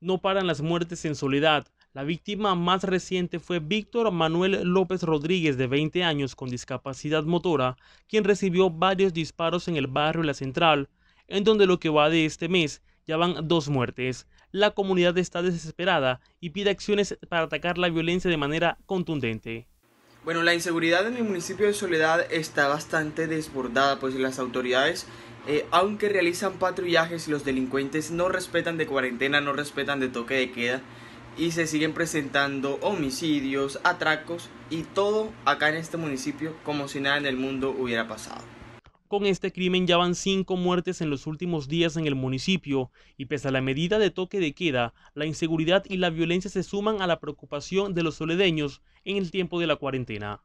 no paran las muertes en soledad. La víctima más reciente fue Víctor Manuel López Rodríguez, de 20 años, con discapacidad motora, quien recibió varios disparos en el barrio La Central, en donde lo que va de este mes ya van dos muertes. La comunidad está desesperada y pide acciones para atacar la violencia de manera contundente. Bueno, la inseguridad en el municipio de Soledad está bastante desbordada, pues las autoridades eh, aunque realizan patrullajes, los delincuentes no respetan de cuarentena, no respetan de toque de queda y se siguen presentando homicidios, atracos y todo acá en este municipio como si nada en el mundo hubiera pasado. Con este crimen ya van cinco muertes en los últimos días en el municipio y pese a la medida de toque de queda, la inseguridad y la violencia se suman a la preocupación de los soledeños en el tiempo de la cuarentena.